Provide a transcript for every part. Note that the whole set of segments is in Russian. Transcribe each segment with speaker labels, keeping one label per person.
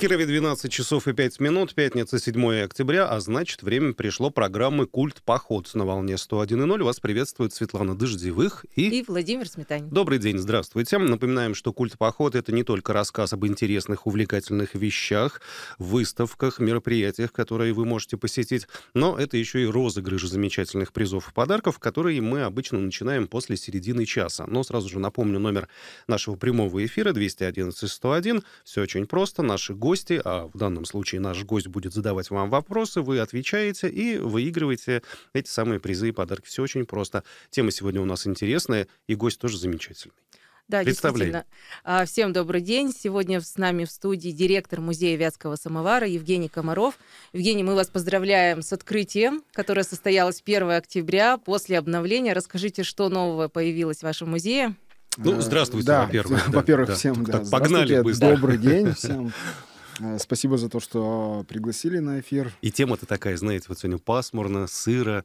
Speaker 1: Кирове 12 часов и 5 минут, пятница, 7 октября, а значит, время пришло программы «Культ поход» на волне 101.0. Вас приветствует Светлана Дождевых и... И Владимир Сметанин. Добрый день, здравствуйте. Напоминаем, что «Культ поход» — это не только рассказ об интересных, увлекательных вещах, выставках, мероприятиях, которые вы можете посетить, но это еще и розыгрыш замечательных призов и подарков, которые мы обычно начинаем после середины часа. Но сразу же напомню номер нашего прямого эфира 211 101. Все очень просто. Наши гости гости, а в данном случае наш гость будет задавать вам вопросы, вы отвечаете и выигрываете эти самые призы и подарки. Все очень просто. Тема сегодня у нас интересная, и гость тоже замечательный. Да, действительно.
Speaker 2: А, всем добрый день. Сегодня с нами в студии директор музея Вятского самовара Евгений Комаров. Евгений, мы вас поздравляем с открытием, которое состоялось 1 октября после обновления. Расскажите, что нового появилось в вашем музее? Ну, здравствуйте, да, во-первых. Да, во-первых, да, всем
Speaker 3: да. Погнали быстро. Добрый день всем. Э, спасибо за то, что пригласили на эфир.
Speaker 1: И тема-то такая, знаете, вот сегодня пасмурно, сыро,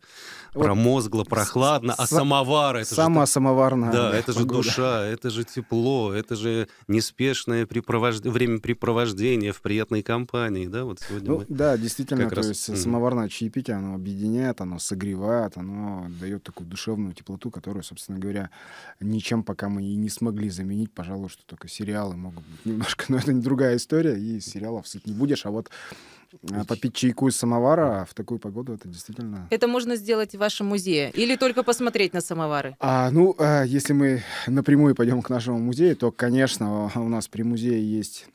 Speaker 1: вот промозгло, прохладно, а с- а самовар... Это сама
Speaker 3: же, самоварная Да, да это погода. же душа,
Speaker 1: это же тепло, это же неспешное припровож... времяпрепровождение в приятной компании, да, вот сегодня ну, мы Да, действительно, то раз... есть mm.
Speaker 3: самоварное чаепитие, оно объединяет, оно согревает, оно дает такую душевную теплоту, которую, собственно говоря, ничем пока мы и не смогли заменить, пожалуй, что только сериалы могут быть немножко, но это не другая история, и сериалы сериалов сыт не будешь, а вот а, попить чайку из самовара в такую погоду это действительно...
Speaker 2: Это можно сделать в вашем музее или только посмотреть на самовары?
Speaker 3: А, ну, э, если мы напрямую пойдем к нашему музею, то, конечно, у нас при музее есть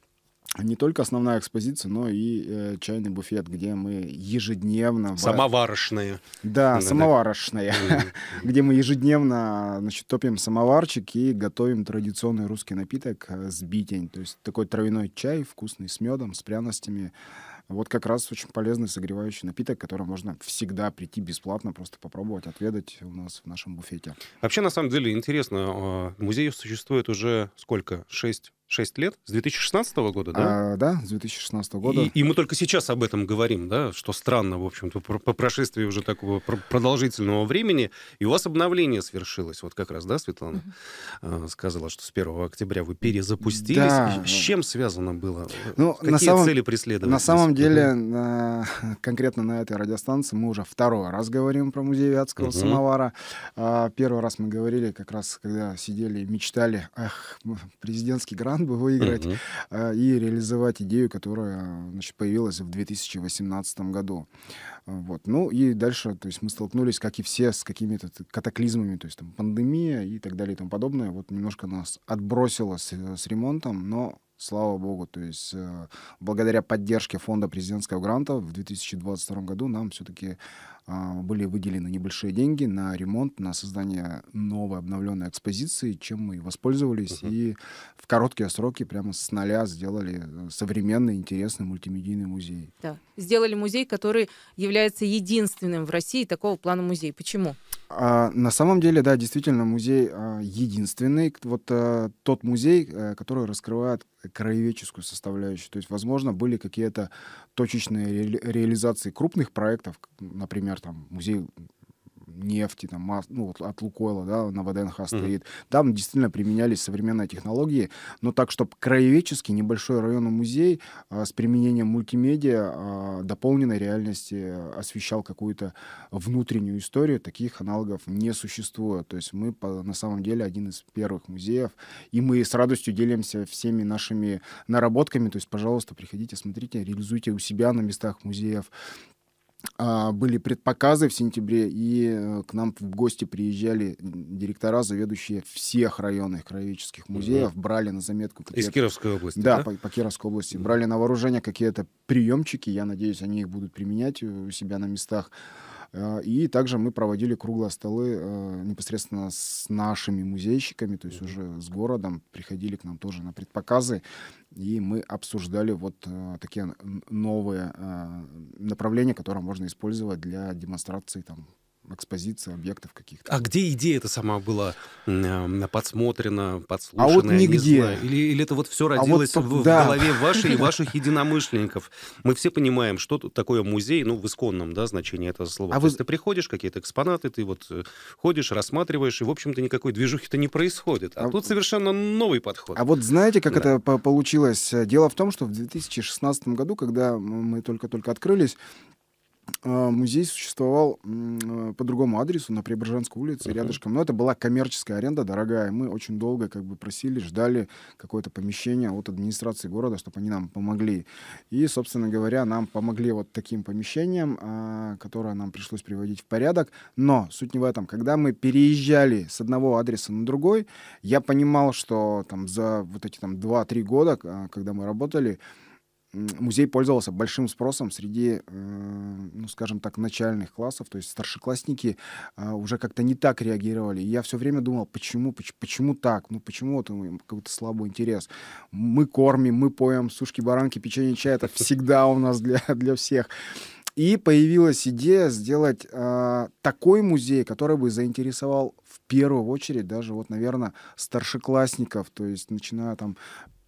Speaker 3: не только основная экспозиция, но и э, чайный буфет, где мы ежедневно... Самоварочные.
Speaker 1: Да, да самоварочные. Да.
Speaker 3: где мы ежедневно значит, топим самоварчик и готовим традиционный русский напиток э, сбитень. То есть такой травяной чай, вкусный, с медом, с пряностями. Вот как раз очень полезный согревающий напиток, который можно всегда прийти бесплатно, просто попробовать, отведать у нас в
Speaker 1: нашем буфете. Вообще, на самом деле, интересно, а, музей существует уже сколько? Шесть 6 лет? С 2016 года, да?
Speaker 3: А, да, с 2016 года. И,
Speaker 1: и мы только сейчас об этом говорим, да, что странно, в общем-то, по, прошествии уже такого продолжительного времени. И у вас обновление свершилось, вот как раз, да, Светлана mm сказала, что с 1 октября вы перезапустились. Да. с чем связано было? Ну, Какие на самом, цели преследовали На самом деле, mm
Speaker 3: на, конкретно на этой радиостанции мы уже второй раз говорим про музей Вятского mm самовара. А, первый раз мы говорили как раз, когда сидели и мечтали, эх, президентский грант план бы выиграть Uh-huh. и реализовать идею, которая значит, появилась в 2018 году. Вот. Ну и дальше, то есть мы столкнулись, как и все, с какими-то катаклизмами, то есть там пандемия и так далее и тому подобное. Вот немножко нас отбросило с, э, с ремонтом, но слава богу. То есть э, благодаря поддержке фонда президентского гранта в 2022 году нам все-таки э, были выделены небольшие деньги на ремонт, на создание новой обновленной экспозиции, чем мы воспользовались uh-huh. и в короткие сроки прямо с нуля сделали э, современный интересный мультимедийный музей.
Speaker 2: Да, сделали музей, который является единственным в России такого плана музей. Почему?
Speaker 3: А, на самом деле, да, действительно, музей а, единственный. Вот а, тот музей, а, который раскрывает краеведческую составляющую. То есть, возможно, были какие-то точечные ре реализации крупных проектов, например, там музей нефти, там, мас, ну, вот от Лукойла, да, на ВДНХ стоит. Mm-hmm. Там действительно применялись современные технологии, но так, чтобы краеведческий небольшой районный музей а, с применением мультимедиа а, дополненной реальности освещал какую-то внутреннюю историю, таких аналогов не существует. То есть мы по, на самом деле один из первых музеев, и мы с радостью делимся всеми нашими наработками. То есть, пожалуйста, приходите, смотрите, реализуйте у себя на местах музеев а, были предпоказы в сентябре, и э, к нам в гости приезжали директора, заведующие всех районных краеведческих музеев, да. брали на заметку... Из Кировской области, да? да? По, по Кировской области. Брали на вооружение какие-то приемчики, я надеюсь, они их будут применять э, у себя на местах. Э, и также мы проводили круглые столы э, непосредственно с нашими музейщиками, то есть уже с городом, приходили к нам тоже на предпоказы, и мы обсуждали вот э, такие новые направления, которые можно использовать для демонстрации там экспозиции объектов
Speaker 1: каких-то. А где идея эта сама была э, подсмотрена, подслушана? А вот нигде. или, или это вот все родилось а вот, в, да. в голове вашей и ваших единомышленников? Мы все понимаем, что такое музей, ну, в исконном, да, значении этого слова. А То вы... есть ты приходишь, какие-то экспонаты, ты вот э, ходишь, рассматриваешь, и, в общем-то, никакой движухи-то не происходит. А, а тут совершенно новый подход. А вот знаете, как да.
Speaker 3: это получилось? Дело в том, что в 2016 году, когда мы только-только открылись, а, музей существовал э, по другому адресу, на Преображенской улице, uh-huh. рядышком. Но это была коммерческая аренда, дорогая. Мы очень долго как бы просили, ждали какое-то помещение от администрации города, чтобы они нам помогли. И, собственно говоря, нам помогли вот таким помещением, а, которое нам пришлось приводить в порядок. Но суть не в этом. Когда мы переезжали с одного адреса на другой, я понимал, что там за вот эти там 2-3 года, а, когда мы работали, музей пользовался большим спросом среди, э, ну, скажем так, начальных классов, то есть старшеклассники э, уже как-то не так реагировали. И я все время думал, почему, почему, почему так, ну почему вот какой-то слабый интерес. Мы кормим, мы поем, сушки, баранки, печенье, чай, это всегда у нас для, для всех. И появилась идея сделать э, такой музей, который бы заинтересовал в первую очередь даже вот, наверное, старшеклассников, то есть начиная там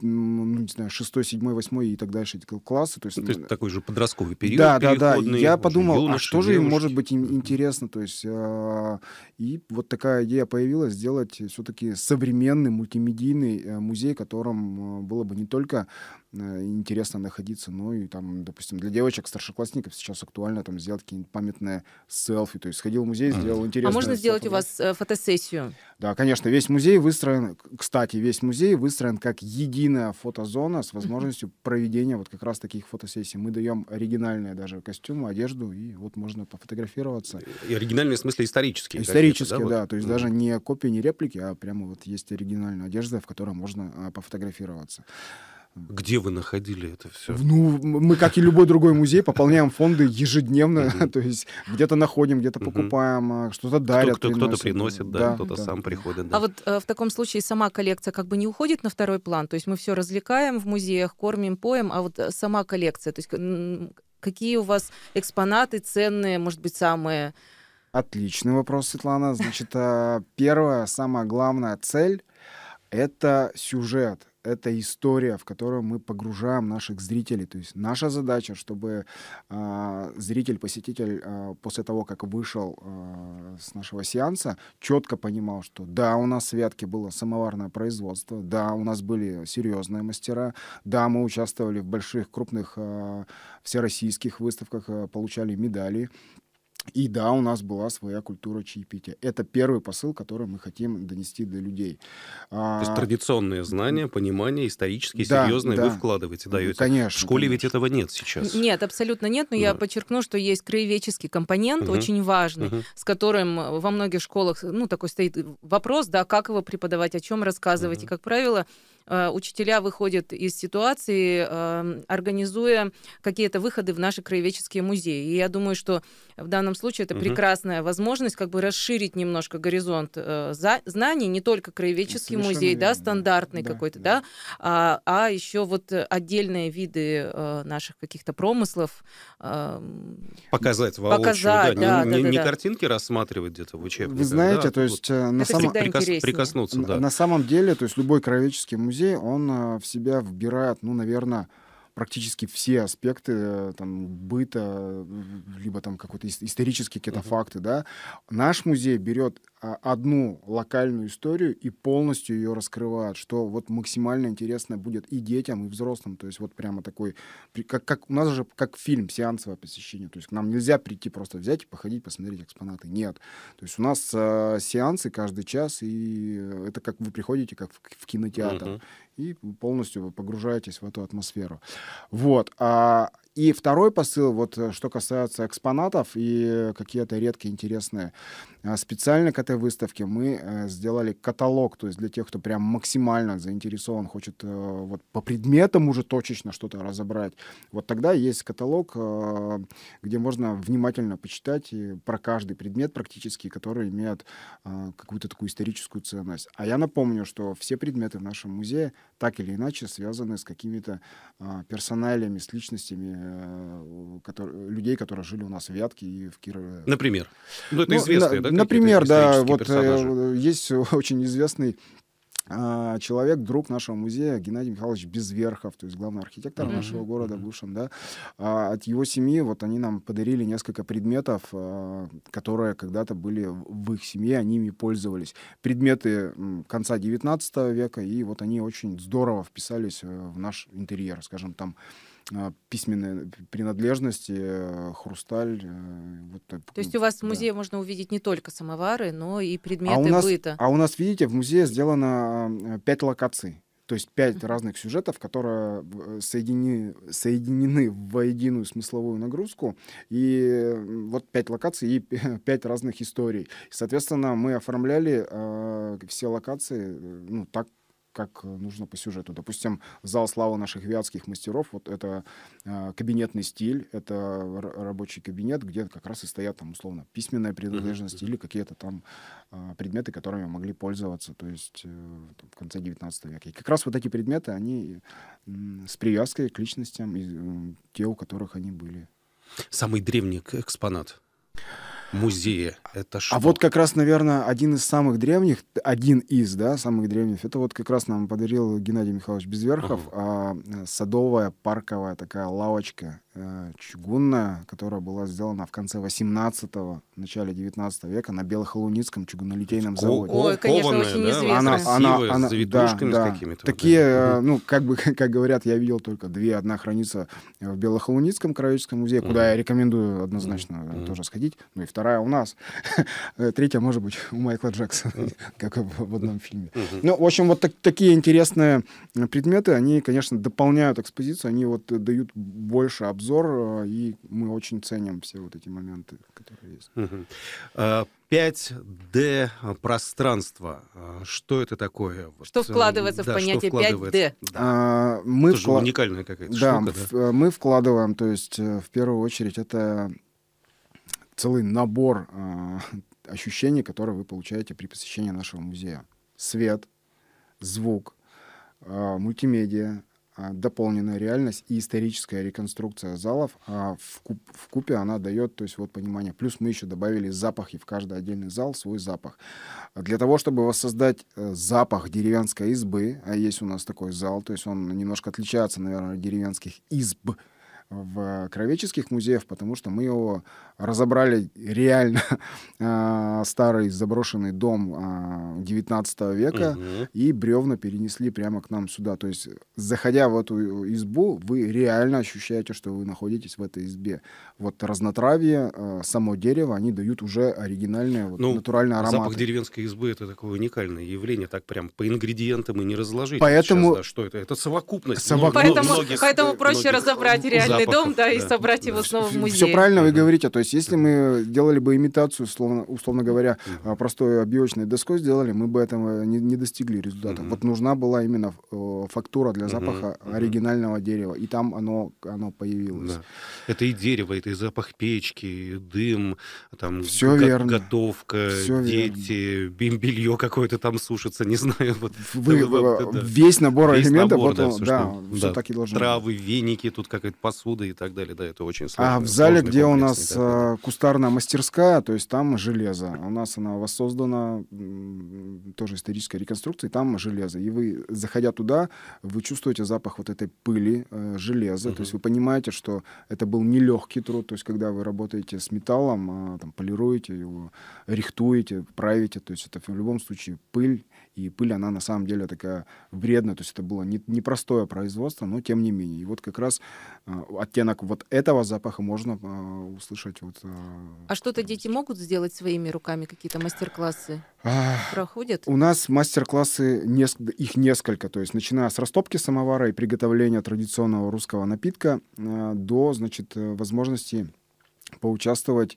Speaker 3: ну, не знаю, 6, 7, 8 и так дальше классы. То есть, ну, то
Speaker 1: есть такой же подростковый период. Да, да, да. Я подумал, а юноши, а что же им может
Speaker 3: быть интересно? То есть, э, и вот такая идея появилась сделать все-таки современный мультимедийный э, музей, которым э, было бы не только Э, интересно находиться. Ну и там, допустим, для девочек, старшеклассников сейчас актуально там сделать какие-нибудь памятные селфи. То есть сходил в музей, сделал а интересное. А можно сделать фото... у
Speaker 2: вас э, фотосессию?
Speaker 3: Да, конечно. Весь музей выстроен, кстати, весь музей выстроен как единая фотозона с возможностью mm-hmm. проведения вот как раз таких фотосессий. Мы даем оригинальные даже костюмы, одежду, и вот можно пофотографироваться.
Speaker 1: И оригинальные в смысле исторические? Исторические, да. да вот?
Speaker 3: То есть mm-hmm. даже не копии, не реплики, а прямо вот есть оригинальная одежда, в которой можно а, пофотографироваться.
Speaker 1: Где вы находили это все? Ну, мы, как и любой
Speaker 3: другой музей, пополняем фонды ежедневно, то есть где-то находим, где-то покупаем, а, что-то дарят. Кто-то приносит,
Speaker 1: да, кто-то сам приходит.
Speaker 2: А вот э, в таком случае сама коллекция как бы не уходит на второй план, то есть мы все развлекаем в музеях, кормим, поем, а вот э, сама коллекция, то есть какие у вас экспонаты ценные, может быть, самые...
Speaker 3: Отличный вопрос, Светлана. Значит, э, первая, самая главная цель — это сюжет это история, в которую мы погружаем наших зрителей. То есть наша задача, чтобы э, зритель, посетитель э, после того, как вышел э, с нашего сеанса, четко понимал, что да, у нас в Вятке было самоварное производство, да, у нас были серьезные мастера, да, мы участвовали в больших, крупных э, всероссийских выставках, э, получали медали. И да, у нас была своя культура чаепития. Это первый посыл, который мы хотим донести до людей. То есть а, традиционные знания,
Speaker 1: понимание, исторические, да, серьезные да. вы вкладываете, даете. Конечно. В школе конечно. ведь этого нет сейчас.
Speaker 2: Нет, абсолютно нет, но да. я подчеркну, что есть краеведческий компонент, угу. очень важный, угу. с которым во многих школах, ну, такой стоит вопрос, да, как его преподавать, о чем рассказывать. Угу. И, как правило, Э, учителя выходят из ситуации, эм, организуя какие-то выходы в наши краеведческие музеи. И я думаю, что в данном случае это угу. прекрасная возможность как бы расширить немножко горизонт э, знаний, не только краеведческий Совершенно музей, верно. да, стандартный да, какой-то, да, да а, а еще вот э, отдельные виды наших каких-то промыслов. Эм, показать воочию, показать, да, да, не, да, не, да, не да.
Speaker 1: картинки рассматривать где-то в учебнике, Вы знаете, да, то есть вот. на, сам... прикос... прикоснуться, да. на
Speaker 3: самом деле, то есть любой краеведческий музей музей, он э, в себя вбирает, ну, наверное, практически все аспекты э, там, быта, либо там какой-то исторические какие-то uh-huh. факты. Да? Наш музей берет а, одну локальную историю и полностью ее раскрывает, что вот максимально интересно будет и детям, и взрослым. То есть вот прямо такой, как, как у нас же как фильм, сеансовое посещение. То есть к нам нельзя прийти просто взять и походить, посмотреть экспонаты. Нет. То есть у нас э, сеансы каждый час, и э, это как вы приходите, как в, в кинотеатр. Uh-huh и полностью вы погружаетесь в эту атмосферу. Вот. А и второй посыл, вот э, что касается экспонатов и какие-то редкие интересные. А, специально к этой выставке мы э, сделали каталог, то есть для тех, кто прям максимально заинтересован, хочет э, вот по предметам уже точечно что-то разобрать. Вот тогда есть каталог, где можно внимательно почитать про каждый предмет практически, который имеет какую-то такую историческую ценность. А я напомню, что все предметы в нашем музее так или иначе связаны с какими-то а, персоналями, с личностями Э, которые, людей, которые жили у нас в Вятке и в Кирове. Например?
Speaker 1: Ну, это ну, известные, на, да? Например, да. Вот э,
Speaker 3: персонажи. есть очень известный а, человек, друг нашего музея, Геннадий Михайлович Безверхов, то есть главный архитектор mm-hmm. нашего города mm-hmm. бывшим, да, а, от его семьи, вот они нам подарили несколько предметов, а, которые когда-то были в их семье, они ими пользовались. Предметы конца 19 века, и вот они очень здорово вписались э, в наш интерьер, скажем, там Э, письменные э, принадлежности, э, хрусталь. Вот, То есть у
Speaker 2: вас да. в музее можно увидеть не только самовары, но и а предметы а у нас, быта. А
Speaker 3: у нас, видите, в музее сделано пять локаций. То есть пять разных сюжетов, которые соединены, соединены в единую смысловую нагрузку. И вот пять локаций и пять разных историй. Соответственно, мы оформляли э, все локации ну, так, как э, нужно по сюжету. Допустим, зал славы наших вятских мастеров, вот это э, кабинетный стиль, это рабочий кабинет, где как раз и стоят там условно письменная принадлежность mm-hmm. или какие-то там э, предметы, которыми могли пользоваться, то есть э, в конце 19 века. И как раз вот эти предметы, они с привязкой к личностям, и, э, те, у которых они были.
Speaker 1: Самый древний экспонат? музее. Это а что? А вот как раз, наверное, один из
Speaker 3: самых древних, один из, да, самых древних, это вот как раз нам подарил Геннадий Михайлович Безверхов, угу. а, садовая, парковая такая лавочка а, чугунная, которая была сделана в конце 18-го, начале 19 века на Белохолуницком чугунолитейном заводе. Ой, конечно, очень известная. Она, она, она, с да, да. какими-то. Такие, да. Э, ну, как бы, как говорят, я видел только две. Одна хранится в Белохолуницком краеведческом музее, куда я рекомендую однозначно тоже сходить. Ну и вторая вторая у нас, третья, может быть, у Майкла Джексона, как в одном фильме. Ну, в общем, вот такие интересные э, предметы, они, конечно, дополняют экспозицию, они вот э, дают больше обзор, э, и мы очень
Speaker 1: ценим все вот эти моменты, которые есть. 5D а, пространство. А, что это такое? Что вот, вкладывается да, в понятие что вкладывается? 5D? Да. А,
Speaker 3: мы это вкла... же уникальная какая-то да, штука. В, да? Мы вкладываем, то есть в первую очередь это целый набор э, ощущений, которые вы получаете при посещении нашего музея. Свет, звук, э, мультимедиа, э, дополненная реальность и историческая реконструкция залов. А в, куп, в купе она дает, то есть вот понимание. Плюс мы еще добавили запахи в каждый отдельный зал, свой запах. Для того, чтобы воссоздать э, запах деревенской избы, а есть у нас такой зал, то есть он немножко отличается, наверное, от деревенских изб, в кровеческих музеях, потому что мы его разобрали реально а, старый заброшенный дом 19 а, века и бревна перенесли прямо к нам сюда. То есть, заходя в эту избу, вы реально ощущаете, что вы находитесь в этой избе. Вот разнотравье, а, само дерево, они дают уже оригинальные, вот, ну, натуральные ароматы. Запах
Speaker 1: деревенской избы — это такое уникальное явление, так прям по ингредиентам и не разложить. Поэтому... Сейчас, да, что это? Это совокупность. Совок... Поэтому, многих, поэтому э, проще многих... разобрать реально музейный дом, да, и собрать
Speaker 2: его снова в музей. Все правильно
Speaker 3: вы говорите. То есть, если мы делали бы имитацию, условно, говоря, а, простой объевочной доской сделали, мы бы этого не, достигли результата. Вот нужна была именно фактура для запаха оригинального дерева, и там оно, оно появилось.
Speaker 1: Это и дерево, это и запах печки, и дым, там готовка, дети, верно. белье какое-то там сушится, не знаю. Вот, весь набор весь элементов, да, все, да, что, так и должно Травы, веники, тут какая-то посуда откуда и так далее. Да, это очень сложно. А в зале, где у нас
Speaker 3: э, кустарная мастерская, то есть там железо. У нас она воссоздана тоже исторической реконструкцией, там железо. И вы, заходя туда, вы чувствуете запах вот этой пыли, э, железа. Угу. То есть вы понимаете, что это был нелегкий труд. То есть когда вы работаете с металлом, а, там, полируете его, рихтуете, правите, то есть это в любом случае пыль, и пыль, она на самом деле такая вредная, то есть это было непростое не, простое производство, но тем не менее. И вот как раз а, оттенок вот этого запаха можно а, услышать. Вот, а,
Speaker 2: а что-то дети могут сделать своими руками, какие-то мастер-классы? проходят? У
Speaker 3: нас мастер-классы, их несколько, то есть начиная с растопки самовара и приготовления традиционного русского напитка до, значит, возможности поучаствовать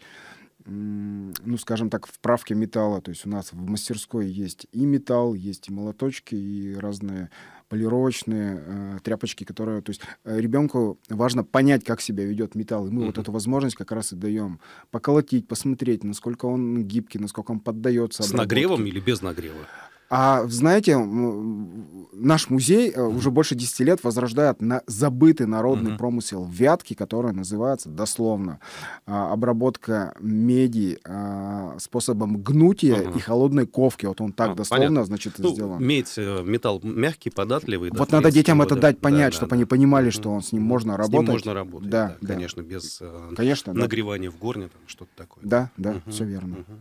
Speaker 3: ну, скажем так, вправки металла. То есть у нас в мастерской есть и металл, есть и молоточки, и разные полировочные э, тряпочки, которые, то есть э, ребенку важно понять, как себя ведет металл, и мы mm-hmm. вот эту возможность как раз и даем поколотить, посмотреть, насколько он гибкий, насколько он поддается. С обработке. нагревом
Speaker 1: или без нагрева?
Speaker 3: А знаете, наш музей э, уже больше 10 лет возрождает на забытый народный mm промысел вятки, который называется дословно а, обработка меди а, способом гнутия mm и холодной ковки. Вот он так а, дословно, понятно. значит, ну, сделан.
Speaker 1: Медь, э, металл мягкий, податливый. Да, вот надо детям это дать
Speaker 3: понять, да, чтобы да, они да. понимали, что он, с ним можно с работать. С ним можно работать, да, да, да.
Speaker 1: конечно, без э, конечно, нагревания да. в горне, там, что-то такое. Да, да, угу. все верно. Угу.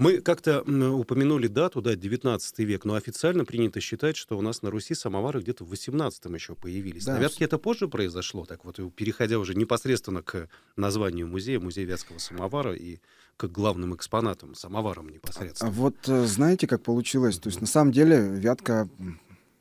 Speaker 1: Мы как-то упомянули дату, да, 19 век, но официально принято считать, что у нас на Руси самовары где-то в 18 еще появились. Да, Наверное, это позже произошло, так вот, переходя уже непосредственно к названию музея, музея Вятского самовара и к главным экспонатам, самоварам непосредственно. А, а вот э,
Speaker 3: знаете, как получилось? То есть, на самом деле, Вятка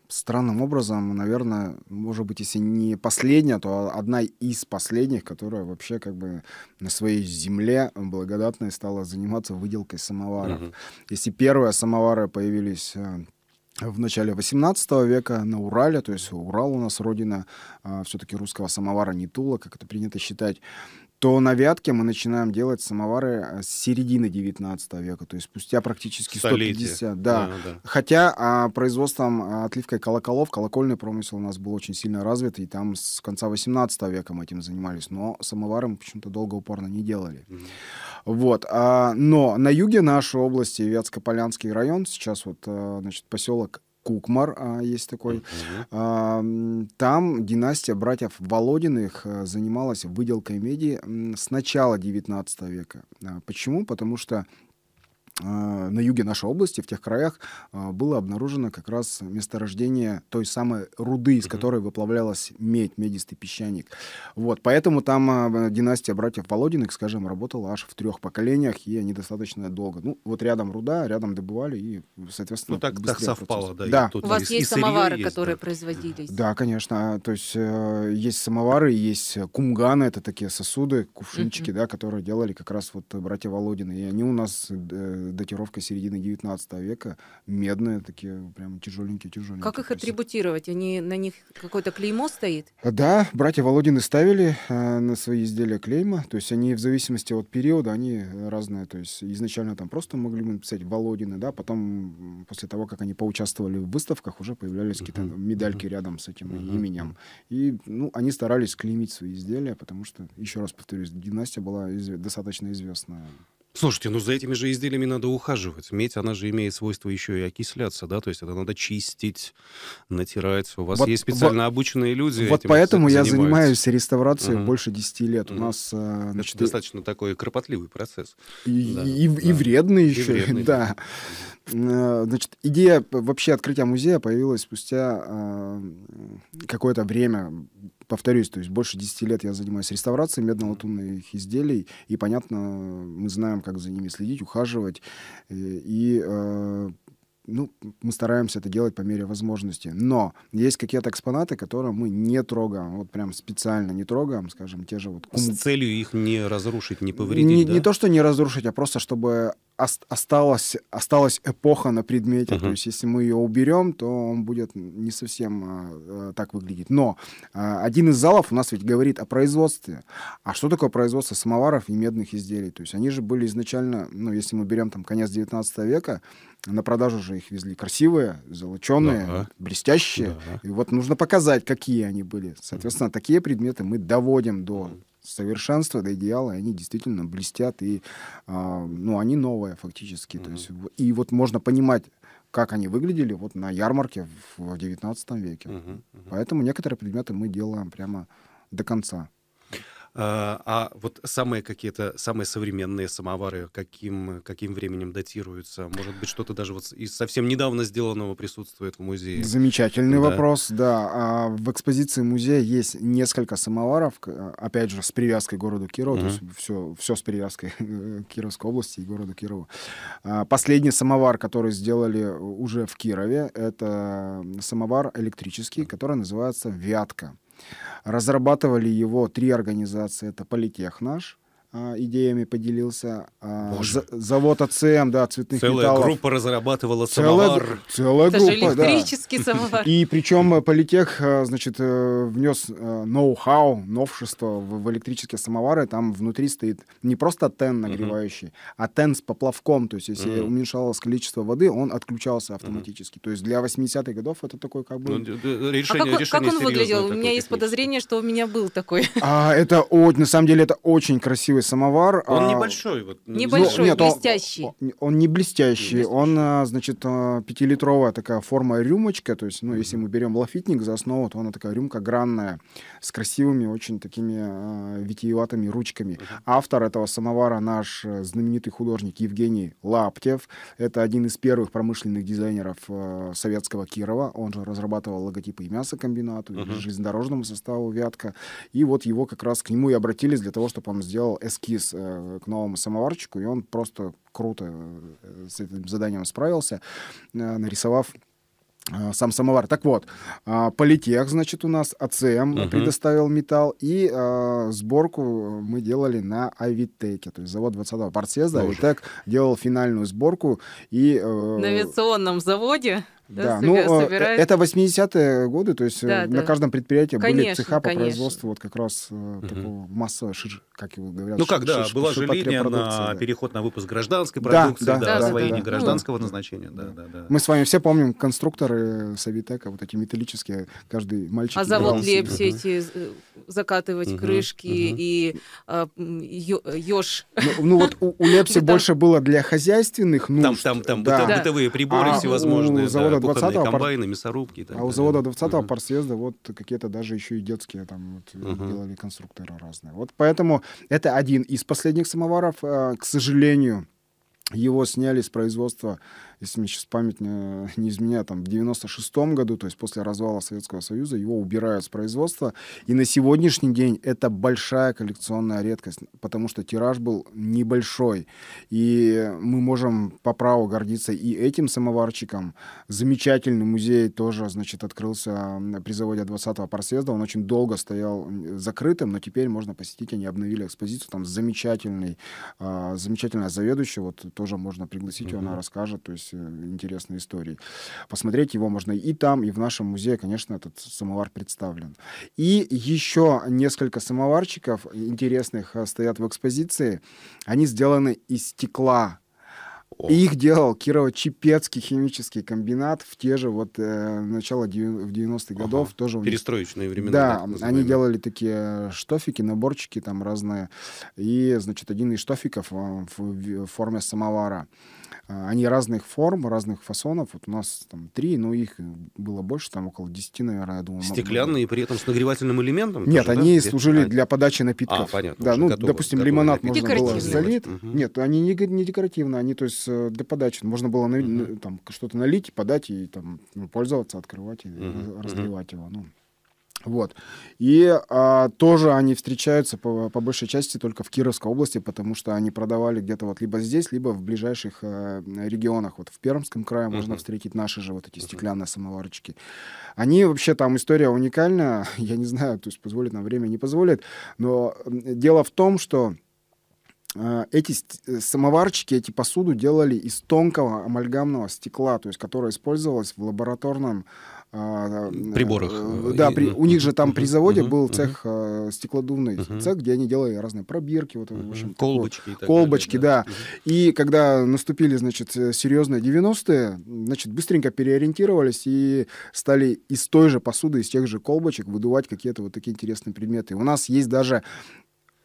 Speaker 3: странным образом, наверное, может быть, если не последняя, то одна из последних, которая вообще как бы на своей земле благодатной стала заниматься выделкой самоваров. Угу. Если первые самовары появились э, в начале 18 века на Урале, то есть Урал у нас родина а, все-таки русского самовара, не Тула, как это принято считать то на Вятке мы начинаем делать самовары э, с середины 19 века, то есть спустя практически 150. Столетие. Да. Да, да. Хотя а, производством а, отливкой колоколов, колокольный промысел у нас был очень сильно развит, и там с конца 18 века мы этим занимались, но самовары мы почему-то долго упорно не делали. Mm. Вот. А, но на юге нашей области, Вятско-Полянский район, сейчас вот а, значит, поселок Кукмар а, есть такой. Угу. Там династия братьев Володиных э, занималась выделкой меди с начала 19 века. А, почему? Потому что а, на юге нашей области, в тех краях, а, было обнаружено как раз месторождение той самой руды, из которой выплавлялась медь, медистый песчаник. Вот, поэтому там а, династия братьев Володиных, скажем, работала аж в трех поколениях, и они достаточно долго. Ну, вот рядом руда, рядом добывали, и, соответственно, Ну, так, так совпало, процесс. да. да. У вас и, есть и
Speaker 2: самовары, есть, которые да. производились? Да,
Speaker 3: конечно. То есть э, есть самовары, есть кумганы, это такие сосуды, кувшинчики, mm-hmm. да, которые делали как раз вот братья Володины. И они у нас э, датировка середины 19 века, медные такие, прям тяжеленькие-тяжеленькие. Как
Speaker 2: их атрибутировать? Они, на них какое-то клеймо стоит?
Speaker 3: Э, да, братья Володины ставили э, на свои изделия клейма, то есть они в зависимости от периода, они разные, то есть изначально там просто могли бы написать Володины, да, потом после того, как они поучаствовали в выставках, уже появлялись какие-то медальки рядом с этим именем. И, ну, они старались клеймить свои изделия, потому что, еще раз повторюсь, династия была изв... достаточно известная.
Speaker 1: Слушайте, ну за этими же изделиями надо ухаживать. Медь, она же имеет свойство еще и окисляться, да, то есть это надо чистить, натирать. У вас вот, есть специально вот, обученные люди. Вот поэтому я занимаюсь реставрацией угу.
Speaker 3: больше 10 лет. У угу. нас... Э, это значит, достаточно
Speaker 1: такой кропотливый процесс. И, да, и, да. и вредный еще, и вредный.
Speaker 3: да. Э, значит, идея вообще открытия музея появилась спустя э, какое-то время, повторюсь, то есть больше 10 лет я занимаюсь реставрацией медно-латунных изделий, и, понятно, мы знаем, как за ними следить, ухаживать, э, и, э, ну, мы стараемся это делать по мере возможности. Но есть какие-то экспонаты, которые мы не трогаем, вот прям специально не трогаем, скажем, те же вот... Кум... С
Speaker 1: целью их не разрушить, не повредить, не, да? не то, что не разрушить,
Speaker 3: а просто чтобы осталась, осталась эпоха на предмете. Uh-huh. То есть, если мы ее уберем, то он будет не совсем а, а, так выглядеть. Но а, один из залов у нас ведь говорит о производстве. А что такое производство самоваров и медных изделий? То есть, они же были изначально, ну, если мы берем там конец 19 века, на продажу же их везли красивые, золоченые, да, блестящие. Да, да. И вот нужно показать, какие они были. Соответственно, uh-huh. такие предметы мы доводим до совершенства до идеала, они действительно блестят, и э, ну, они новые фактически. Mm-hmm. То есть, и вот можно понимать, как они выглядели вот на ярмарке в XIX веке. Mm-hmm. Mm-hmm. Поэтому некоторые предметы мы делаем прямо до конца.
Speaker 1: А, а вот самые какие-то, самые современные самовары, каким, каким временем датируются? Может быть, что-то даже вот из совсем недавно сделанного присутствует в музее? Замечательный да.
Speaker 3: вопрос, да. А в экспозиции музея есть несколько самоваров, опять же, с привязкой к городу Кирову, угу. то есть все, все с привязкой к Кировской области и городу Кирову. А последний самовар, который сделали уже в Кирове, это самовар электрический, который называется «Вятка». Разрабатывали его три организации. Это Политех наш, а, идеями поделился. А, Боже. Завод АЦМ, да, цветных Целая металлов. Целая группа разрабатывала
Speaker 1: целая, самовар. Целая Это
Speaker 3: группа, же электрический да. самовар. И причем э, Политех, э, значит, э, внес ноу-хау, новшество в электрические самовары. Там внутри стоит не просто тен нагревающий, угу. а тен с поплавком. То есть если угу. уменьшалось количество воды, он отключался автоматически. Угу. То есть для 80-х годов это такой как бы... Ну,
Speaker 1: решение, а как, решение
Speaker 3: как он выглядел? У меня
Speaker 2: есть подозрение, что у меня был такой.
Speaker 3: А, это, на самом деле, это очень красивый красивый самовар. Он а... небольшой,
Speaker 1: вот.
Speaker 2: Ну, небольшой, ну, нет, блестящий.
Speaker 3: Он, он не блестящий, не блестящий. он, а, значит, а, пятилитровая такая форма рюмочка, то есть, ну, если мы берем лафитник за основу, то она такая рюмка гранная, с красивыми очень такими э, витиеватыми ручками. Автор этого самовара наш э, знаменитый художник Евгений Лаптев. Это один из первых промышленных дизайнеров э, советского Кирова. Он же разрабатывал логотипы и мясокомбинату, и железнодорожному составу Вятка. И вот его как раз к нему и обратились для того, чтобы он сделал эскиз э, к новому самоварчику, и он просто круто э, с этим заданием справился, э, нарисовав сам самовар. Так вот, а, политех, значит, у нас АЦМ uh-huh. предоставил металл, и э, сборку мы делали на Авитеке, то есть завод 20-го партсезда. Авитек делал финальную сборку. И, э, на
Speaker 2: авиационном заводе? Да, ну, э, собирает... Э, это
Speaker 3: 80-е годы, то есть э, да, на да. каждом предприятии конечно, были цеха по конечно. производству вот как раз угу. такого масса, шир, как его говорят. Ну как, да, шир, была же линия на да.
Speaker 1: переход на выпуск гражданской продукции, да, да, да, да освоение да, гражданского ну. да. назначения.
Speaker 2: Да, да, да. Мы
Speaker 3: с вами все помним конструкторы Савитека, вот эти металлические, каждый мальчик. А завод Лепси угу.
Speaker 2: эти закатывать угу, крышки угу. и еж. А,
Speaker 3: ну, ну, вот у, Лепси больше было для хозяйственных нужд. Там, бытовые приборы а всевозможные. завода завода 20-го... комбайны, мясорубки. а у завода 20-го uh-huh. парсъезда вот какие-то даже еще и детские там вот, uh-huh. делали конструкторы разные. Вот поэтому это один из последних самоваров. А, к сожалению, его сняли с производства если мне сейчас память не, не изменяет, там, в 96-м году, то есть после развала Советского Союза, его убирают с производства. И на сегодняшний день это большая коллекционная редкость, потому что тираж был небольшой. И мы можем по праву гордиться и этим самоварчиком. Замечательный музей тоже, значит, открылся при заводе 20-го парсезда. Он очень долго стоял закрытым, но теперь можно посетить. Они обновили экспозицию. Там замечательный, а, замечательная заведующая, вот тоже можно пригласить, mm-hmm. она расскажет. То есть есть э, интересной историей. Посмотреть его можно и там, и в нашем музее, конечно, этот самовар представлен. И еще несколько самоварчиков интересных э, стоят в экспозиции. Они сделаны из стекла. О. их делал Кирово-Чепецкий химический комбинат в те же вот э, начало 90-х годов. Ага. Тоже Перестроечные
Speaker 1: времена. Да,
Speaker 3: они делали такие штофики, наборчики там разные. И, значит, один из штофиков э, в форме самовара. А, они разных форм, разных фасонов. Вот у нас там три, но их было больше, там около десяти, наверное, я думаю. Стеклянные,
Speaker 1: много. при этом с нагревательным элементом? Нет, тоже, они да? служили
Speaker 3: а, для подачи напитков. А, понятно. Да, ну, готовы, допустим, готовы лимонад можно было залить. Угу. Нет, они не, не декоративно, они, то есть, э, для подачи. Можно было угу. там что-то налить, подать и там ну, пользоваться, открывать и угу. разливать угу. его. Ну. Вот. И а, тоже они встречаются по, по большей части только в Кировской области, потому что они продавали где-то вот либо здесь, либо в ближайших а, регионах. Вот в Пермском крае uh-huh. можно встретить наши же вот эти uh-huh. стеклянные самоварочки. Они вообще там история уникальная. я не знаю, то есть позволит нам время, не позволит, но дело в том, что э, эти э, самоварчики, эти посуду делали из тонкого амальгамного стекла, то есть которое использовалось в лабораторном а, э, приборах. Э, э, да, при, у них же там при заводе был цех стеклодувный, цех, где они делали разные пробирки, вот, в общем, колбочки. Колбочки, да. И когда наступили, значит, серьезные 90-е, значит, быстренько переориентировались и стали из той же посуды, из тех же колбочек выдувать какие-то вот такие интересные предметы. У нас есть даже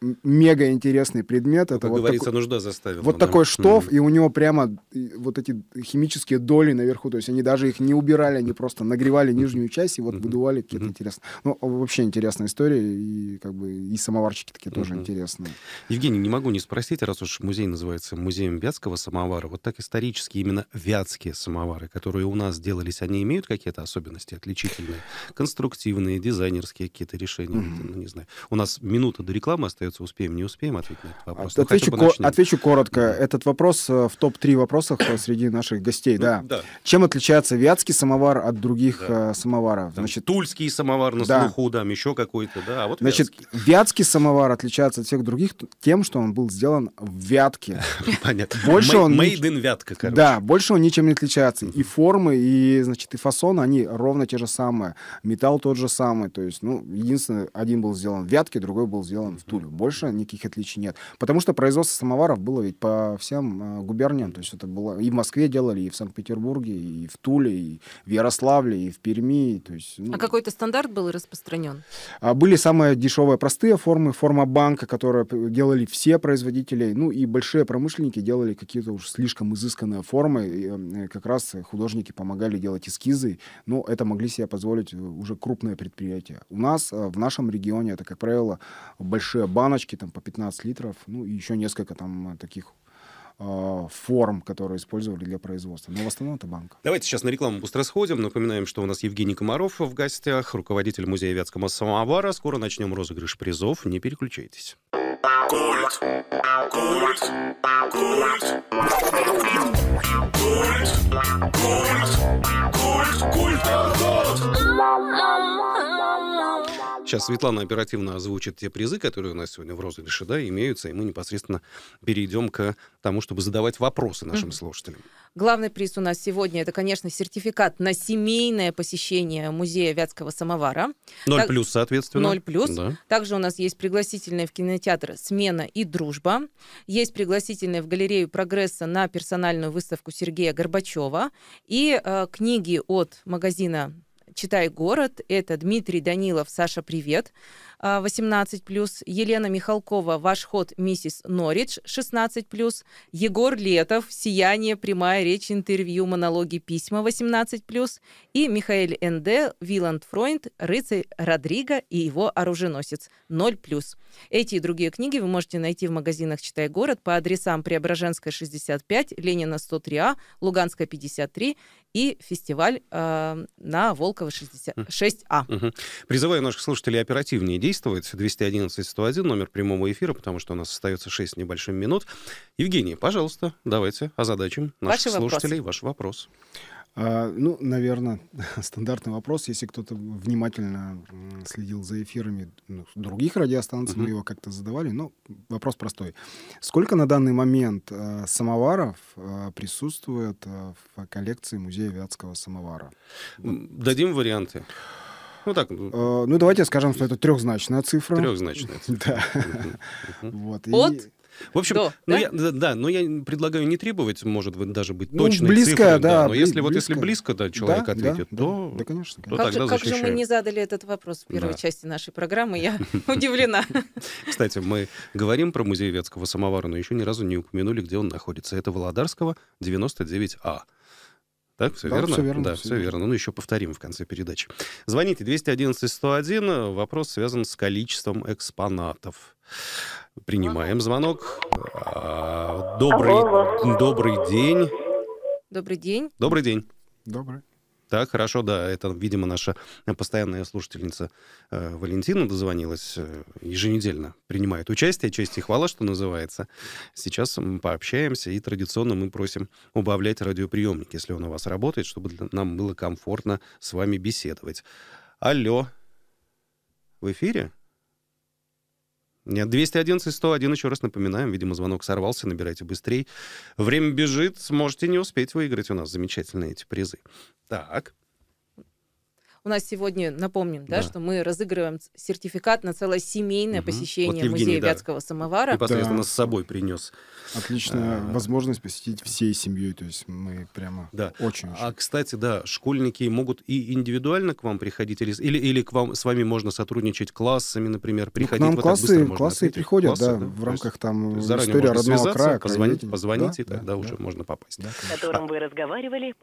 Speaker 3: мега интересный предмет. Как это вот говорится, такой,
Speaker 1: нужда заставила. Вот да? такой штоф,
Speaker 3: mm-hmm. и у него прямо э, вот эти химические доли наверху, то есть они даже их не убирали, они просто нагревали нижнюю часть и вот mm-hmm. выдували какие-то mm-hmm. интересные. Ну, а, вообще интересная история, и как бы и самоварчики такие mm-hmm. тоже интересные.
Speaker 1: Евгений, не могу не спросить, раз уж музей называется музеем Вятского самовара, вот так исторически именно вятские самовары, которые у нас делались, они имеют какие-то особенности отличительные? Конструктивные, дизайнерские какие-то решения? Mm-hmm. Ну, не знаю. У нас минута до рекламы остается остается, успеем, не успеем ответить на этот а, вопрос. Отвечу, ко- отвечу
Speaker 3: коротко. Да. Этот вопрос э, в топ-3 вопросах э, среди наших гостей. Ну, да. да. Чем отличается вятский самовар от других да. Э, самоваров? Там, Значит,
Speaker 1: тульский самовар на да. слуху, там еще какой-то, да. А вот Значит,
Speaker 3: вятский. вятский самовар отличается от всех других тем, что он был сделан в вятке. Понятно. Больше он... Made in вятка, короче. Да, больше он ничем не отличается. И формы, и, значит, и фасон, они ровно те же самые. Металл тот же самый. То есть, ну, единственное, один был сделан в вятке, другой был сделан в туле. Больше никаких отличий нет. Потому что производство самоваров было ведь по всем а, губерниям. То есть это было и в Москве делали, и в Санкт-Петербурге, и в Туле, и в Ярославле, и в Перми. То есть, ну... А
Speaker 2: какой-то стандарт был распространен?
Speaker 3: А, были самые дешевые простые формы, форма банка, которую делали все производители. Ну и большие промышленники делали какие-то уж слишком изысканные формы. И э, э, как раз художники помогали делать эскизы. Но ну, это могли себе позволить э, уже крупные предприятия. У нас в нашем регионе это, как правило, большие банки баночки там по 15 литров, ну и еще несколько там таких форм, которые использовали для производства. Но в основном это
Speaker 1: банка. Давайте сейчас на рекламу быстро сходим. Напоминаем, что у нас Евгений Комаров в гостях, руководитель музея Вятского самовара. Скоро начнем розыгрыш призов. Не переключайтесь. Культ. Культ. Культ. Культ. Культ. Культ. Культ. Культ. Сейчас Светлана оперативно озвучит те призы, которые у нас сегодня в розыгрыше да, имеются, и мы непосредственно перейдем к тому, чтобы задавать вопросы нашим mm-hmm. слушателям.
Speaker 2: Главный приз у нас сегодня это, конечно, сертификат на семейное посещение музея Вятского самовара. Ноль так... плюс,
Speaker 1: соответственно. Ноль плюс. Да.
Speaker 2: Также у нас есть пригласительные в кинотеатр «Смена и дружба». Есть пригласительные в галерею прогресса на персональную выставку Сергея Горбачева. И э, книги от магазина «Читай город». Это Дмитрий Данилов, Саша, привет. 18+, а, Елена Михалкова, «Ваш ход, миссис Норридж», 16+, Егор Летов, «Сияние», «Прямая речь», «Интервью», «Монологи», «Письма», 18+, и Михаил Н.Д., Виланд Фройнд, «Рыцарь Родриго и его оруженосец», 0+. Эти и другие книги вы можете найти в магазинах «Читай город» по адресам Преображенская, 65, Ленина, 103А, Луганская, 53 и фестиваль э, на Волкова 66А.
Speaker 1: Угу. Призываю наших слушателей оперативнее действовать. 211-101, номер прямого эфира, потому что у нас остается 6 небольшим минут. Евгений, пожалуйста, давайте озадачим наших ваши слушателей вопросы. ваш вопрос.
Speaker 3: А, ну, наверное, стандартный вопрос. Если кто-то внимательно следил за эфирами ну, других радиостанций, мы его как-то задавали. Но ну, вопрос простой. Сколько на данный момент а, самоваров а, присутствует в коллекции
Speaker 1: Музея Вятского самовара? Ну, дадим варианты. Ну так. Ну
Speaker 3: давайте скажем, что это трехзначная цифра.
Speaker 1: Трехзначная цифра. Да. Вот. От в общем, до, ну, да? Я, да, да, но я предлагаю не требовать, может быть, даже быть ну, точной близко, цифры, да, да, но если близко. вот если близко, да, человек да, ответит, да, то, да, ну, да, конечно, конечно. то как тогда же, Как же мы не
Speaker 2: задали этот вопрос в первой да. части нашей программы, я удивлена.
Speaker 1: Кстати, мы говорим про музей Ветского самовара, но еще ни разу не упомянули, где он находится. Это Володарского, 99А. Так, все да, верно? Все верно. Да, все, все верно. верно. Ну, еще повторим в конце передачи. Звоните 211-101. Вопрос связан с количеством экспонатов. Принимаем звонок. А, добрый, добрый день.
Speaker 2: Добрый день. Добрый день. Добрый.
Speaker 1: Так, хорошо, да, это, видимо, наша постоянная слушательница э, Валентина дозвонилась э, еженедельно, принимает участие, честь и хвала, что называется. Сейчас мы пообщаемся, и традиционно мы просим убавлять радиоприемник, если он у вас работает, чтобы нам было комфортно с вами беседовать. Алло, в эфире? Нет, 211 101, еще раз напоминаем, видимо, звонок сорвался, набирайте быстрее. Время бежит, сможете не успеть выиграть у нас замечательные эти призы. Так,
Speaker 2: у нас сегодня, напомним, да, да что мы разыгрываем сертификат на целое семейное угу. посещение вот Евгений, музея да. Вятского самовара. Непосредственно да. с
Speaker 1: собой принес. Отличная а,
Speaker 3: возможность посетить всей семьей, то есть мы прямо да. очень,
Speaker 1: очень. А, кстати, да, школьники могут и индивидуально к вам приходить, или, или, или к вам с вами можно сотрудничать классами, например, приходить. Ну, к нам вот классы, классы ответить.
Speaker 3: приходят, классы, да, да, в рамках там история родного края. Позвонить, позвонить, да, тогда да, уже да. можно попасть. Да,
Speaker 1: которым а, вы разговаривали.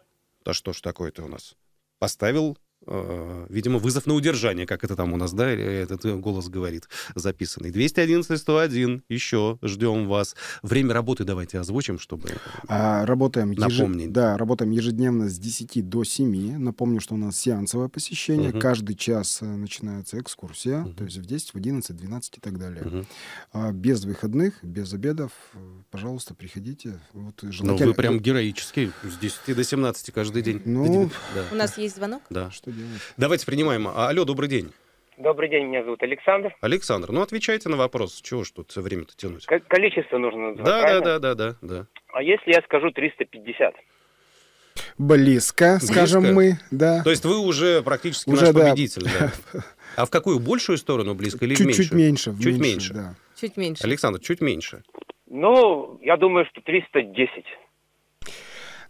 Speaker 1: Да что ж такое-то у нас? Поставил Э, видимо, вызов на удержание, как это там у нас, да, э, этот э, голос говорит, записанный. 211-101, еще ждем вас. Время работы давайте озвучим, чтобы
Speaker 3: а, работаем напомнить. Ежед... Да, работаем ежедневно с 10 до 7. Напомню, что у нас сеансовое посещение. Угу. Каждый час начинается экскурсия, угу. то есть в 10, в 11, 12 и так далее. Угу. А, без выходных, без обедов, пожалуйста, приходите. Вот, желательно... Ну, вы прям
Speaker 1: героически с 10 до 17 каждый день. Ну, да. У нас есть звонок? Да. Что делать. Давайте принимаем. А, алло, добрый день.
Speaker 2: Добрый день, меня зовут Александр.
Speaker 1: Александр, ну отвечайте на вопрос, чего ж тут все время-то тянуть?
Speaker 2: К- количество
Speaker 1: нужно назвать, да, да, да, да, да, да. А если я скажу 350?
Speaker 3: Близко, скажем близко? мы, да. То
Speaker 1: есть вы уже практически уже, наш победитель, да. А в какую, большую сторону близко или чуть, меньше? Чуть меньше. Чуть меньше, меньше. Да. Чуть меньше. Александр, чуть меньше.
Speaker 3: Ну,
Speaker 2: я думаю, что
Speaker 1: 310.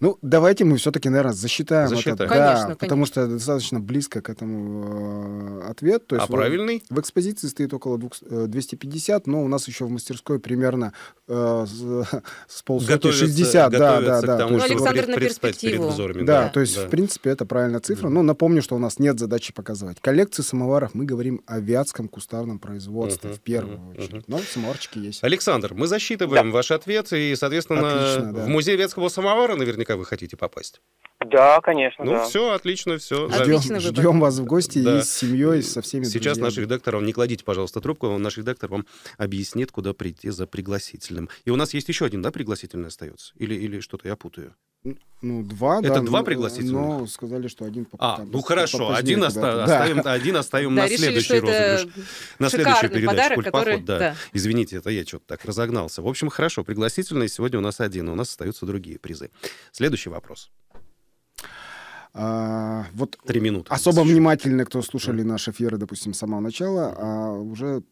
Speaker 3: Ну, давайте мы все-таки, наверное, засчитаем, засчитаем. это. Конечно, да, конечно. потому что достаточно близко к этому э, ответ. То а есть а в, правильный? В экспозиции стоит около 250, э, но у нас еще в мастерской примерно э, с полсотни Готовится 60. Готовятся да, да, да. Тому, то ну, Александр на перспективу. Перед взорами, да, да, то есть, да. в принципе, это правильная цифра. Да. Но напомню, что у нас нет задачи показывать. Коллекции самоваров мы говорим о вятском кустарном производстве uh-huh, в первую
Speaker 1: uh-huh, очередь. Uh-huh. Но
Speaker 3: самоварчики есть.
Speaker 1: Александр, мы засчитываем да. ваш ответ, и, соответственно, Отлично, да. в музее вятского самовара наверняка наверняка вы хотите попасть. Да, конечно. Ну, да. все, отлично, все. Отлично ждем, вас
Speaker 3: в гости да. и с семьей, со
Speaker 1: всеми. Сейчас друзьями. наш редактор вам не кладите, пожалуйста, трубку, он, а наш редактор вам объяснит, куда прийти за пригласительным. И у нас есть еще один, да, пригласительный остается? Или, или что-то я путаю?
Speaker 3: Ну, два, Это да, два ну, пригласительных? Но сказали, что один А, ну хорошо, один, оста- оставим, один оставим да, на решили,
Speaker 1: следующий розыгрыш. На следующую передачу подарок, «Культпоход», который... да. да. Извините, это я что-то так разогнался. В общем, хорошо, пригласительные сегодня у нас один, у нас остаются другие призы. Следующий вопрос.
Speaker 3: А, вот Три минуты. Особо внимательно, кто слушали да. наши эфиры, допустим, с самого начала, а уже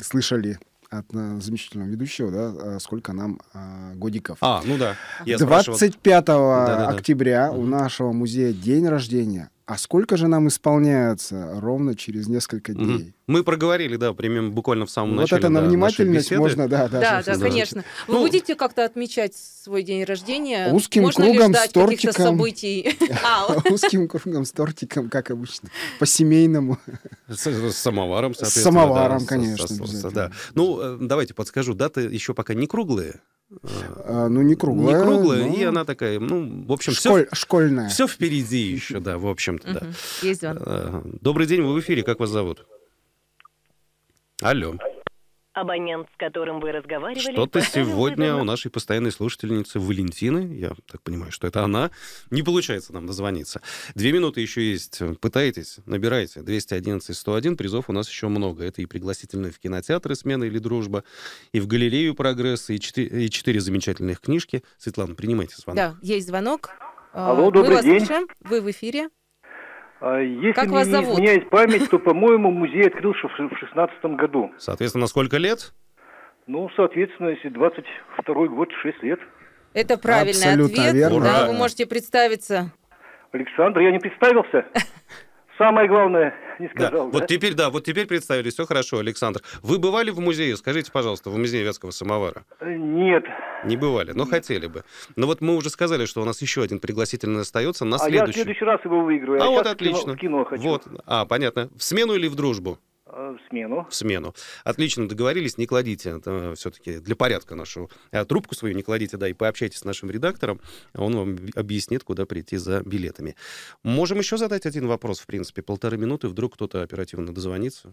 Speaker 3: слышали от э, замечательного ведущего, да, а, сколько нам а, годиков. А,
Speaker 1: ну да. Я 25
Speaker 3: спрашивал. октября да, да, да. у нашего музея день рождения а сколько же нам исполняется ровно через несколько
Speaker 1: дней? Мы проговорили, да, примем буквально в самом вот начале. Вот это на да, внимательность можно, да, да. Да, да, конечно.
Speaker 2: Вы ну, будете как-то отмечать свой день рождения? Узким можно кругом ли ждать с тортиком. событий?
Speaker 3: Узким кругом с тортиком, как обычно, по семейному.
Speaker 1: С самоваром, соответственно. С самоваром, конечно. да. Ну, э, давайте подскажу, даты еще пока не круглые.
Speaker 3: А, ну, не круглая. Не круглая, но... и она
Speaker 1: такая, ну, в общем, Школь... все... Школьная. Все впереди еще, да, в общем-то, да. Есть он. А, добрый день, вы в эфире, как вас зовут? Алло.
Speaker 2: Абонент, с которым вы разговаривали... Что-то сегодня у
Speaker 1: нашей постоянной слушательницы Валентины, я так понимаю, что это она, не получается нам дозвониться. Две минуты еще есть. Пытаетесь, набирайте. 211-101, призов у нас еще много. Это и пригласительные в кинотеатры «Смена» или «Дружба», и в галерею прогресса», и четыре, и четыре замечательных книжки. Светлана, принимайте звонок.
Speaker 2: Да, есть звонок. Алло, э, добрый Мы вас день. Слушаем. Вы в эфире.
Speaker 1: А если как вас зовут? не изменяет память, то, по-моему, музей открылся в 2016 году. Соответственно, сколько лет? Ну, соответственно, если 22 год, 6 лет.
Speaker 2: Это правильный Абсолютно ответ. Верно. Да, вы можете представиться. Александр, я не представился. Самое главное, не сказал. Да. да. Вот теперь,
Speaker 1: да, вот теперь представили, все хорошо, Александр. Вы бывали в музее, скажите, пожалуйста, в музее Вятского самовара? Э, нет. Не бывали, но Нет. хотели бы. Но вот мы уже сказали, что у нас еще один пригласительный остается на следующий. А я в следующий раз его выиграю. А, а вот отлично. В кино, в кино хочу. Вот. А, понятно. В смену или в дружбу? в смену. В смену. Отлично, договорились, не кладите, это все-таки для порядка нашего, э, трубку свою не кладите, да, и пообщайтесь с нашим редактором, он вам объяснит, куда прийти за билетами. Можем еще задать один вопрос, в принципе, полторы минуты, вдруг кто-то оперативно дозвонится.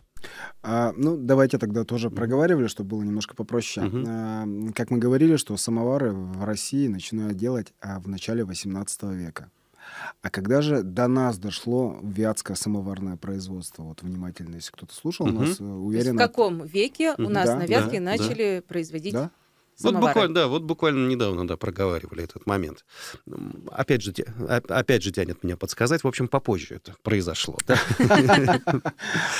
Speaker 3: А, ну, давайте тогда тоже проговаривали, чтобы было немножко попроще. Угу. А, как мы говорили, что самовары в России начинают делать а, в начале 18 века. А когда же до нас дошло вятское самоварное производство? Вот внимательно, если кто-то слушал у нас, э,
Speaker 2: уверенно... В каком веке у нас да, на Вятке да, начали да. производить да? Вот буквально,
Speaker 1: да, вот буквально недавно, да, проговаривали этот момент. Опять же, опять же тянет меня подсказать, в общем, попозже это произошло.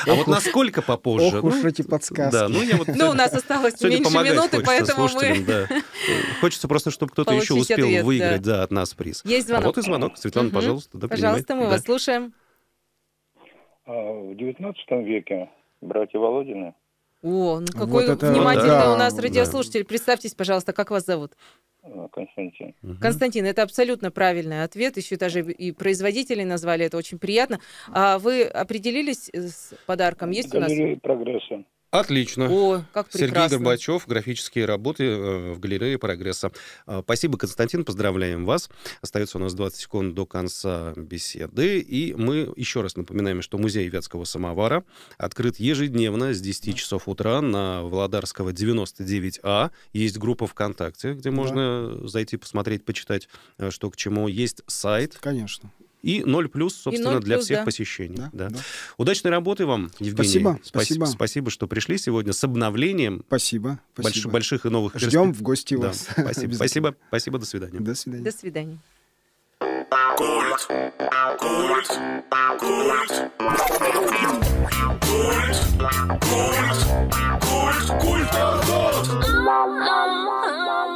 Speaker 1: А вот насколько попозже? Ох уж ну, эти
Speaker 3: подсказки. Ну,
Speaker 1: ну, у нас осталось меньше минуты, поэтому мы... Хочется просто, чтобы кто-то еще успел выиграть, да, от нас приз. Есть звонок. А вот и звонок. Светлана, пожалуйста, Пожалуйста, мы вас слушаем. А,
Speaker 2: в XIX
Speaker 1: веке братья Володины
Speaker 2: о, ну какой вот это... внимательный да, у нас радиослушатель. Да. Представьтесь, пожалуйста, как вас зовут? Э, Константин. Константин, это абсолютно правильный ответ. Еще даже и производителей назвали, это очень приятно. А вы определились э, с подарком? Есть Галерея у нас? Прогресса.
Speaker 1: Отлично. О, как прекрасно. Сергей Горбачев, графические работы э, в галерее прогресса. Э, спасибо, Константин, поздравляем вас. Остается у нас 20 секунд до конца беседы. И мы еще раз напоминаем, что музей Вятского самовара открыт ежедневно с 10 часов утра на Володарского 99А. Есть группа ВКонтакте, где да. можно зайти, посмотреть, почитать, э, что к чему. Есть сайт. Конечно. И ноль плюс, собственно, 0 для плюс, всех да. посещений. Да, да. Да. Удачной работы вам, Евгений. Спасибо, спасибо. Спасибо, что пришли сегодня с обновлением. Спасибо. спасибо. Больш, больших и новых... Ждем перспектив. в гости да. вас. Спасибо, спасибо, спасибо, до свидания. До свидания.
Speaker 2: До свидания.
Speaker 3: Культ. Культ. Культ. Культ. Культ. Культ. Культ. Культ. Культ.